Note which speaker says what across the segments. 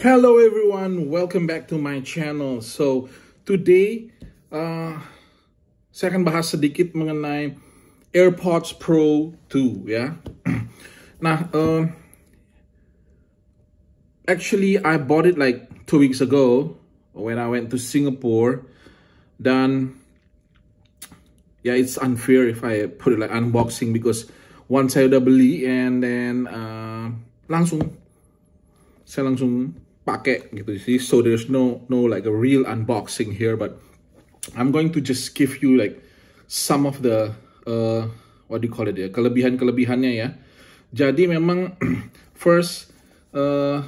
Speaker 1: hello everyone welcome back to my channel so today uh, saya akan bahas sedikit mengenai AirPods Pro 2 yeah. nah uh, actually I bought it like two weeks ago when I went to Singapore Then, yeah it's unfair if I put it like unboxing because once saya udah beli and then uh, langsung saya langsung pakai gitu. sih so there's no no like a real unboxing here, but I'm going to just give you like some of the uh, what do you call it ya kelebihan kelebihannya ya. Jadi memang first uh,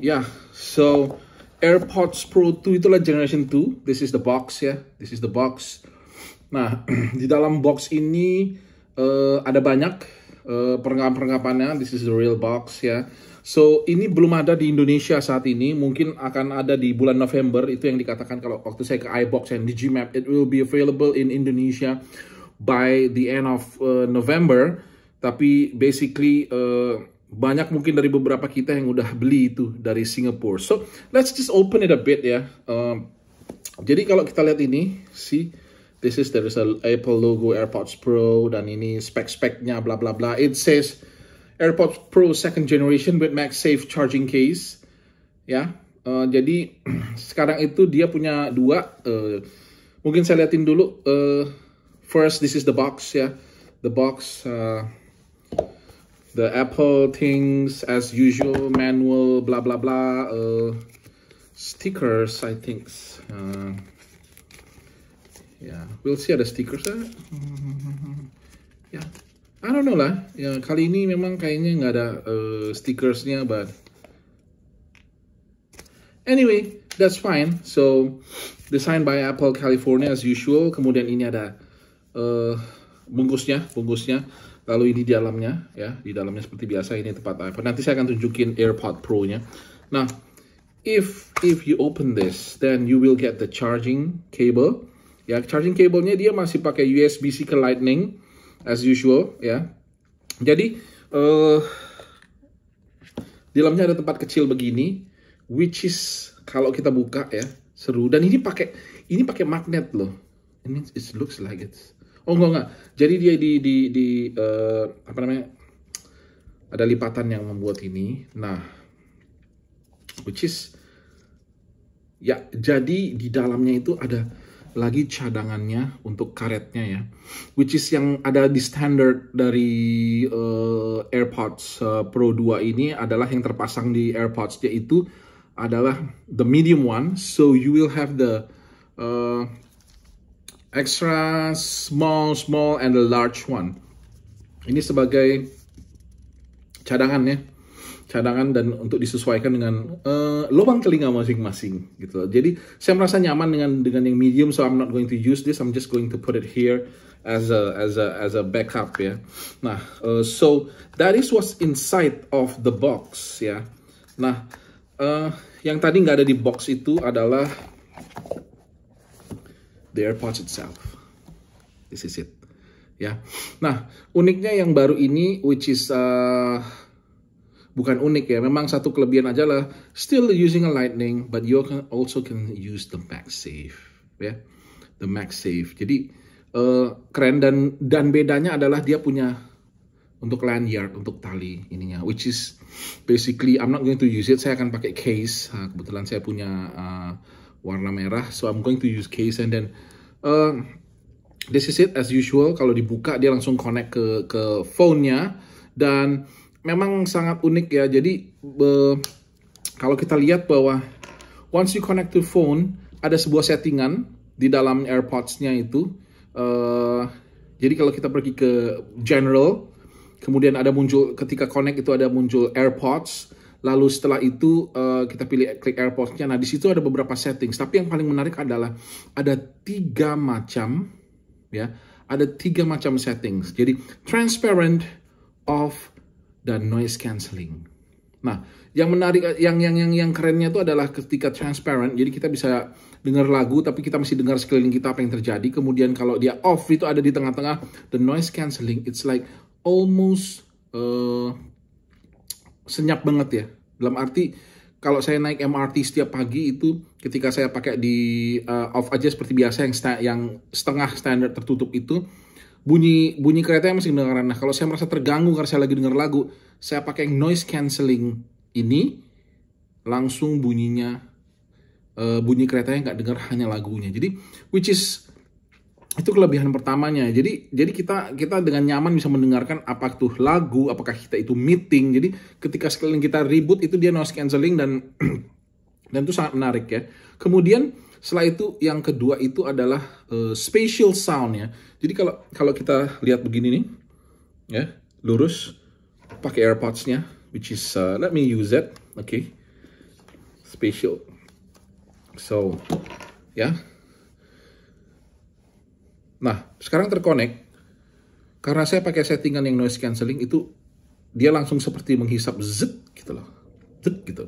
Speaker 1: yeah so AirPods Pro 2 itulah generation 2 this is the box ya yeah. this is the box Nah, di dalam box ini uh, ada banyak uh, eh, perlengkapan-perlengkapannya. This is the real box ya. So, ini belum ada di Indonesia saat ini. Mungkin akan ada di bulan November. Itu yang dikatakan kalau waktu saya ke iBox and Digimap. It will be available in Indonesia by the end of uh, November. Tapi basically... Uh, banyak mungkin dari beberapa kita yang udah beli itu dari Singapura. So, let's just open it a bit ya. Uh, jadi kalau kita lihat ini, sih this is there is a Apple logo AirPods Pro dan ini spek-speknya bla bla bla. It says AirPods Pro second generation with MagSafe charging case. Ya, uh, jadi sekarang itu dia punya dua. Uh, mungkin saya liatin dulu. Uh, first, this is the box ya, the box. Uh, the Apple things as usual manual bla bla bla. uh, stickers I think uh, Ya, we'll see ada stiker ya eh? Ya, I don't know lah. Ya, kali ini memang kayaknya nggak ada uh, stickersnya, but anyway, that's fine. So, designed by Apple California as usual. Kemudian ini ada uh, bungkusnya, bungkusnya. Lalu ini di dalamnya, ya, di dalamnya seperti biasa ini tempat iPhone. Nanti saya akan tunjukin AirPod Pro-nya. Nah, if if you open this, then you will get the charging cable. Ya, charging cable-nya dia masih pakai USB-C ke Lightning as usual ya. Jadi uh, di dalamnya ada tempat kecil begini which is kalau kita buka ya seru dan ini pakai ini pakai magnet loh. It means it looks like it. Oh enggak enggak. Jadi dia di di di uh, apa namanya? Ada lipatan yang membuat ini. Nah, which is ya jadi di dalamnya itu ada lagi cadangannya untuk karetnya ya, which is yang ada di standar dari uh, AirPods uh, Pro 2 ini adalah yang terpasang di AirPods yaitu adalah the medium one, so you will have the uh, extra small, small and the large one. Ini sebagai cadangannya cadangan dan untuk disesuaikan dengan uh, lubang telinga masing-masing gitu. Jadi saya merasa nyaman dengan dengan yang medium so I'm not going to use this I'm just going to put it here as a as a as a backup ya. Nah, uh, so that is what's inside of the box ya. Nah, uh, yang tadi nggak ada di box itu adalah the AirPods itself. This is it. Ya. Nah, uniknya yang baru ini which is uh, bukan unik ya. Memang satu kelebihan aja lah. Still using a Lightning, but you can also can use the Max Safe, Ya, yeah. the Safe. Jadi uh, keren dan dan bedanya adalah dia punya untuk lanyard, untuk tali ininya, which is basically I'm not going to use it. Saya akan pakai case. Nah, kebetulan saya punya uh, warna merah, so I'm going to use case and then uh, this is it as usual. Kalau dibuka dia langsung connect ke ke phone-nya dan memang sangat unik ya. Jadi be, kalau kita lihat bahwa once you connect to phone, ada sebuah settingan di dalam AirPods-nya itu. Uh, jadi kalau kita pergi ke General, kemudian ada muncul ketika connect itu ada muncul AirPods. Lalu setelah itu uh, kita pilih klik AirPods-nya. Nah di situ ada beberapa settings. Tapi yang paling menarik adalah ada tiga macam, ya, ada tiga macam settings. Jadi transparent, of dan noise cancelling. Nah, yang menarik yang yang yang yang kerennya itu adalah ketika transparent, jadi kita bisa dengar lagu tapi kita masih dengar sekeliling kita apa yang terjadi. Kemudian kalau dia off itu ada di tengah-tengah the noise cancelling, it's like almost uh, senyap banget ya. Dalam arti kalau saya naik MRT setiap pagi itu ketika saya pakai di uh, off aja seperti biasa yang yang setengah standar tertutup itu bunyi bunyi kereta masih kedengaran. Nah, kalau saya merasa terganggu karena saya lagi dengar lagu, saya pakai noise cancelling ini langsung bunyinya uh, bunyi keretanya nggak dengar hanya lagunya. Jadi which is itu kelebihan pertamanya. Jadi jadi kita kita dengan nyaman bisa mendengarkan apa tuh lagu, apakah kita itu meeting. Jadi ketika sekeliling kita ribut itu dia noise cancelling dan dan itu sangat menarik ya. Kemudian setelah itu yang kedua itu adalah uh, spatial sound ya. Jadi kalau kalau kita lihat begini nih, ya lurus, pakai AirPods-nya, which is uh, let me use it, oke, okay. spatial. So, ya. Yeah. Nah, sekarang terkonek. Karena saya pakai settingan yang noise cancelling itu dia langsung seperti menghisap zet gitu loh. Zet gitu.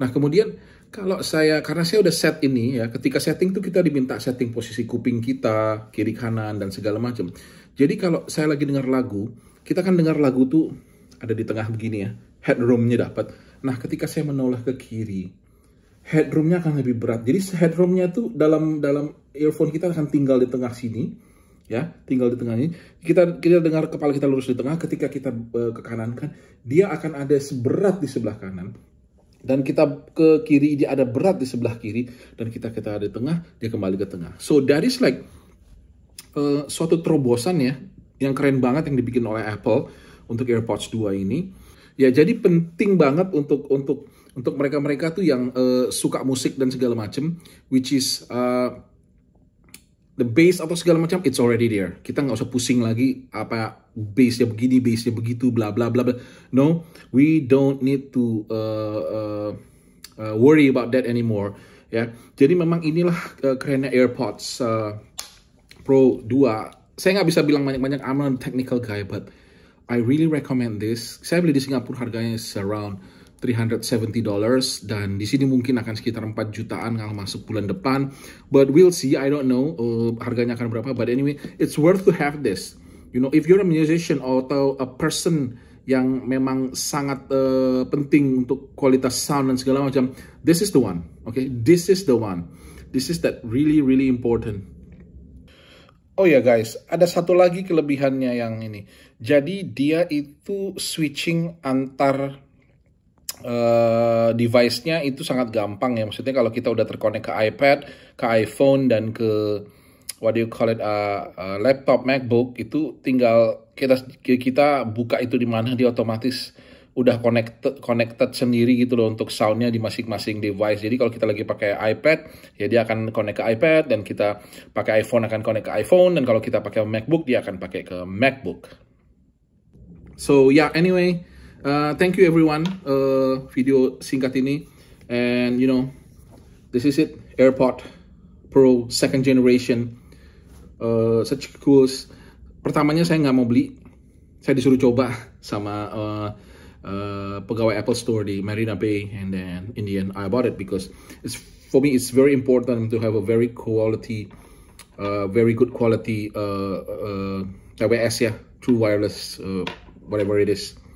Speaker 1: Nah, kemudian kalau saya, karena saya udah set ini ya, ketika setting tuh kita diminta setting posisi kuping kita, kiri kanan, dan segala macam. Jadi kalau saya lagi dengar lagu, kita kan dengar lagu tuh ada di tengah begini ya, headroomnya dapat. Nah ketika saya menoleh ke kiri, headroomnya akan lebih berat. Jadi headroomnya tuh dalam dalam earphone kita akan tinggal di tengah sini, ya tinggal di tengah ini kita kita dengar kepala kita lurus di tengah ketika kita uh, ke kanan kan dia akan ada seberat di sebelah kanan dan kita ke kiri dia ada berat di sebelah kiri dan kita kita ada di tengah dia kembali ke tengah so that is like uh, suatu terobosan ya yang keren banget yang dibikin oleh Apple untuk AirPods 2 ini ya jadi penting banget untuk untuk untuk mereka-mereka tuh yang uh, suka musik dan segala macem which is uh, the base atau segala macam it's already there. Kita nggak usah pusing lagi apa base-nya begini, base-nya begitu, bla bla bla bla. No, we don't need to uh, uh, uh, worry about that anymore. Ya, jadi memang inilah uh, kerennya AirPods uh, Pro 2. Saya nggak bisa bilang banyak-banyak, I'm not a technical guy, but I really recommend this. Saya beli di Singapura harganya around 370 dollars dan di sini mungkin akan sekitar 4 jutaan kalau masuk bulan depan but we'll see I don't know uh, harganya akan berapa but anyway it's worth to have this you know if you're a musician atau a person yang memang sangat uh, penting untuk kualitas sound dan segala macam this is the one okay this is the one this is that really really important Oh ya yeah guys, ada satu lagi kelebihannya yang ini. Jadi dia itu switching antar Eh, device-nya itu sangat gampang ya. Maksudnya kalau kita udah terkonek ke iPad, ke iPhone dan ke what do you call it uh, uh, laptop MacBook itu tinggal kita kita buka itu di mana dia otomatis udah connected connected sendiri gitu loh untuk soundnya di masing-masing device. Jadi kalau kita lagi pakai iPad, ya dia akan connect ke iPad dan kita pakai iPhone akan connect ke iPhone dan kalau kita pakai MacBook dia akan pakai ke MacBook. So yeah, anyway, Uh, thank you everyone uh, video singkat ini and you know this is it AirPod Pro second generation uh, such cool pertamanya saya nggak mau beli saya disuruh coba sama uh, uh, pegawai Apple Store di Marina Bay and then in the end I bought it because it's for me it's very important to have a very quality uh, very good quality uh, uh, true wireless uh, whatever it is